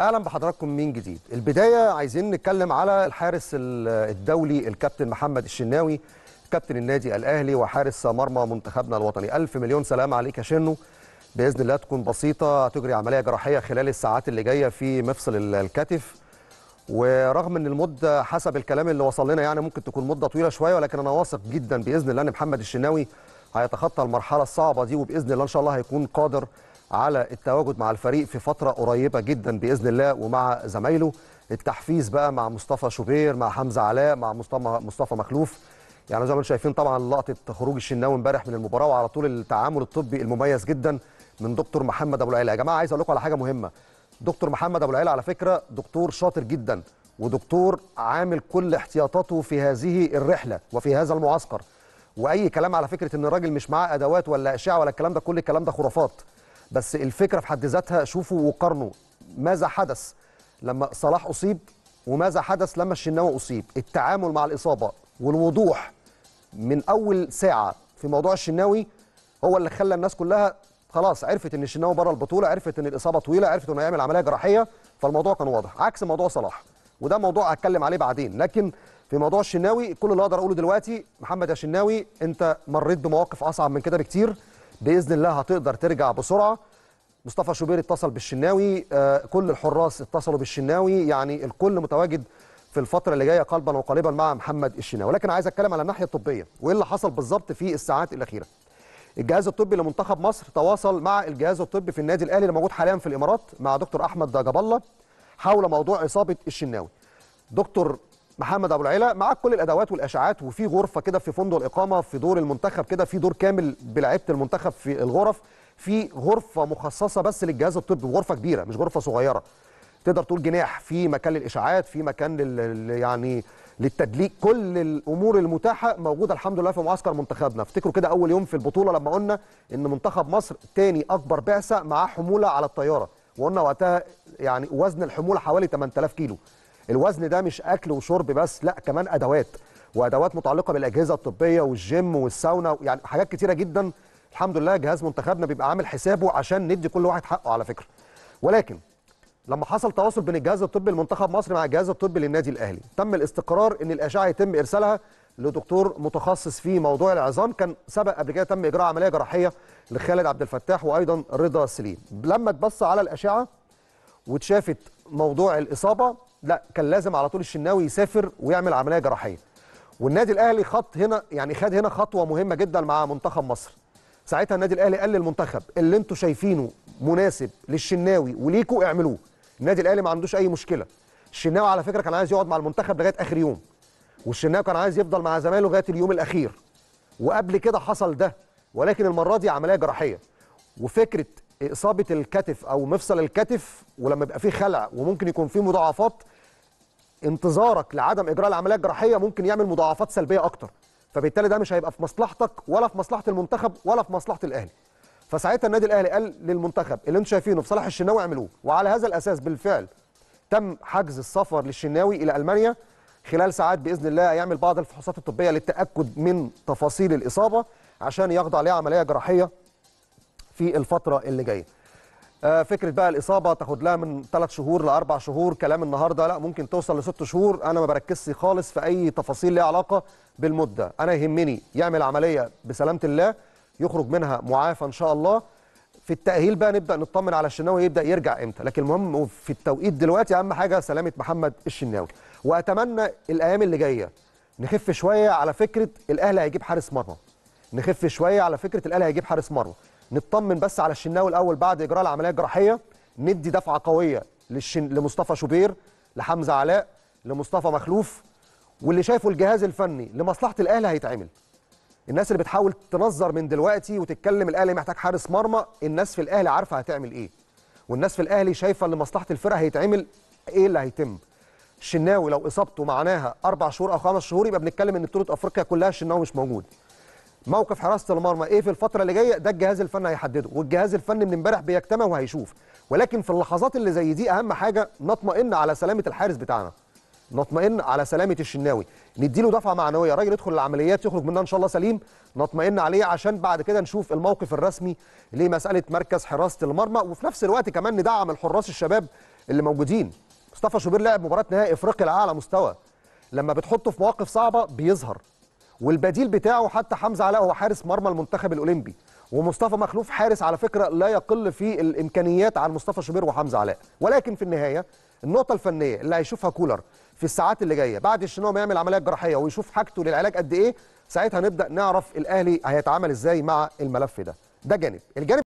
اهلا بحضراتكم من جديد البدايه عايزين نتكلم على الحارس الدولي الكابتن محمد الشناوي كابتن النادي الاهلي وحارس مرمى منتخبنا الوطني ألف مليون سلام عليك يا شنو باذن الله تكون بسيطه تجري عمليه جراحيه خلال الساعات اللي جايه في مفصل الكتف ورغم ان المده حسب الكلام اللي وصل لنا يعني ممكن تكون مده طويله شويه ولكن انا واثق جدا باذن الله ان محمد الشناوي هيتخطى المرحله الصعبه دي وباذن الله ان شاء الله هيكون قادر على التواجد مع الفريق في فتره قريبه جدا باذن الله ومع زمايله التحفيز بقى مع مصطفى شوبير مع حمزه علاء مع مصطفى مصطفى مخلوف يعني زي ما انتم شايفين طبعا لقطه خروج الشناوي امبارح من المباراه وعلى طول التعامل الطبي المميز جدا من دكتور محمد ابو العيله يا جماعه عايز اقول لكم على حاجه مهمه دكتور محمد ابو العيله على فكره دكتور شاطر جدا ودكتور عامل كل احتياطاته في هذه الرحله وفي هذا المعسكر واي كلام على فكره ان الراجل مش معاه ادوات ولا اشعه ولا الكلام ده كل الكلام ده خرافات بس الفكره في حد ذاتها شوفوا وقارنوا ماذا حدث لما صلاح اصيب وماذا حدث لما الشناوي اصيب التعامل مع الاصابه والوضوح من اول ساعه في موضوع الشناوي هو اللي خلى الناس كلها خلاص عرفت ان الشناوي بره البطوله عرفت ان الاصابه طويله عرفت انه هيعمل عمليه جراحيه فالموضوع كان واضح عكس موضوع صلاح وده موضوع هتكلم عليه بعدين لكن في موضوع الشناوي كل اللي اقدر اقوله دلوقتي محمد يا شناوي انت مريت بمواقف اصعب من كده بكتير باذن الله هتقدر ترجع بسرعه مصطفى شوبير اتصل بالشناوي آه، كل الحراس اتصلوا بالشناوي يعني الكل متواجد في الفتره اللي جايه قلبا وقالبا مع محمد الشناوي ولكن عايز اتكلم على الناحيه الطبيه وايه اللي حصل بالظبط في الساعات الاخيره الجهاز الطبي لمنتخب مصر تواصل مع الجهاز الطبي في النادي الاهلي اللي موجود حاليا في الامارات مع دكتور احمد جاب الله حول موضوع اصابه الشناوي دكتور محمد ابو العيله معاك كل الادوات والاشعاعات وفي غرفه كده في فندق الاقامه في دور المنتخب كده في دور كامل بلعيبه المنتخب في الغرف في غرفه مخصصه بس للجهاز الطبي غرفه كبيره مش غرفه صغيره تقدر تقول جناح في مكان للاشاعات في مكان لل يعني للتدليك كل الامور المتاحه موجوده الحمد لله في معسكر منتخبنا افتكروا كده اول يوم في البطوله لما قلنا ان منتخب مصر تاني اكبر بعثه معاه حموله على الطياره وقلنا وقتها يعني وزن الحموله حوالي 8000 كيلو الوزن ده مش اكل وشرب بس لا كمان ادوات وادوات متعلقه بالاجهزه الطبيه والجيم والساونا يعني حاجات كتيره جدا الحمد لله جهاز منتخبنا بيبقى عامل حسابه عشان ندي كل واحد حقه على فكره ولكن لما حصل تواصل بين الجهاز الطبي لمنتخب مصر مع الجهاز الطبي للنادي الاهلي تم الاستقرار ان الاشعه يتم ارسالها لدكتور متخصص في موضوع العظام كان سبق قبل كده تم اجراء عمليه جراحيه لخالد عبد الفتاح وايضا رضا سليم لما تبص على الاشعه واتشافت موضوع الاصابه لا كان لازم على طول الشناوي يسافر ويعمل عمليه جراحيه والنادي الاهلي خط هنا يعني خد هنا خطوه مهمه جدا مع منتخب مصر ساعتها النادي الاهلي قال للمنتخب اللي انتم شايفينه مناسب للشناوي وليكوا اعملوه النادي الاهلي ما عندوش اي مشكله الشناوي على فكره كان عايز يقعد مع المنتخب لغايه اخر يوم والشناوي كان عايز يفضل مع زمايله لغايه اليوم الاخير وقبل كده حصل ده ولكن المره دي عمليه جراحيه وفكره اصابه الكتف او مفصل الكتف ولما يبقى فيه خلع وممكن يكون فيه مضاعفات انتظارك لعدم اجراء العمليه الجراحيه ممكن يعمل مضاعفات سلبيه اكتر فبالتالي ده مش هيبقى في مصلحتك ولا في مصلحه المنتخب ولا في مصلحه الاهلي فساعتها النادي الاهلي قال للمنتخب اللي انتم شايفينه في صالح الشناوي اعملوه وعلى هذا الاساس بالفعل تم حجز السفر للشناوي الى المانيا خلال ساعات باذن الله يعمل بعض الفحوصات الطبيه للتاكد من تفاصيل الاصابه عشان يخضع لها عمليه جراحيه في الفتره اللي جايه آه، فكره بقى الاصابه تاخد لها من 3 شهور لاربع شهور كلام النهارده لا ممكن توصل لست شهور انا ما بركزش خالص في اي تفاصيل ليها علاقه بالمده انا يهمني يعمل عمليه بسلامه الله يخرج منها معافى ان شاء الله في التاهيل بقى نبدا نطمن على الشناوي يبدا يرجع امتى لكن المهم في التوقيت دلوقتي اهم حاجه سلامه محمد الشناوي واتمنى الايام اللي جايه نخف شويه على فكره الاهلي هيجيب حارس مرمى نخف شويه على فكره الاهلي هيجيب حارس مرمى نطمن بس على الشناوي الاول بعد اجراء العمليه الجراحيه ندي دفعه قويه للشن... لمصطفى شوبير لحمزه علاء لمصطفى مخلوف واللي شايفه الجهاز الفني لمصلحه الاهلي هيتعمل الناس اللي بتحاول تنظر من دلوقتي وتتكلم الاهلي محتاج حارس مرمى الناس في الاهلي عارفه هتعمل ايه والناس في الاهلي شايفه ان مصلحه الفرقه هيتعمل ايه اللي هيتم الشناوي لو اصابته معناها اربع شهور او خمس شهور يبقى بنتكلم ان بطوله افريقيا كلها الشناوي مش موجود موقف حراسه المرمى ايه في الفتره اللي جايه ده الجهاز الفني هيحدده والجهاز الفني من امبارح بيجتمع وهيشوف ولكن في اللحظات اللي زي دي اهم حاجه نطمئن على سلامه الحارس بتاعنا نطمئن على سلامه الشناوي نديله دفعه معنويه راجل يدخل العمليات يخرج منها ان شاء الله سليم نطمئن عليه عشان بعد كده نشوف الموقف الرسمي لمساله مركز حراسه المرمى وفي نفس الوقت كمان ندعم الحراس الشباب اللي موجودين مصطفى شوبير لعب مباراه نهائي افريقيا على اعلى مستوى لما بتحطه في مواقف صعبه بيظهر والبديل بتاعه حتى حمزه علاء هو حارس مرمى المنتخب الاولمبي ومصطفى مخلوف حارس على فكره لا يقل في الامكانيات عن مصطفى شوبير وحمزه علاء ولكن في النهايه النقطه الفنيه اللي هيشوفها كولر في الساعات اللي جايه بعد الشناوي يعمل عمليه جراحيه ويشوف حاجته للعلاج قد ايه ساعتها نبدا نعرف الاهلي هيتعامل ازاي مع الملف ده ده جانب الجانب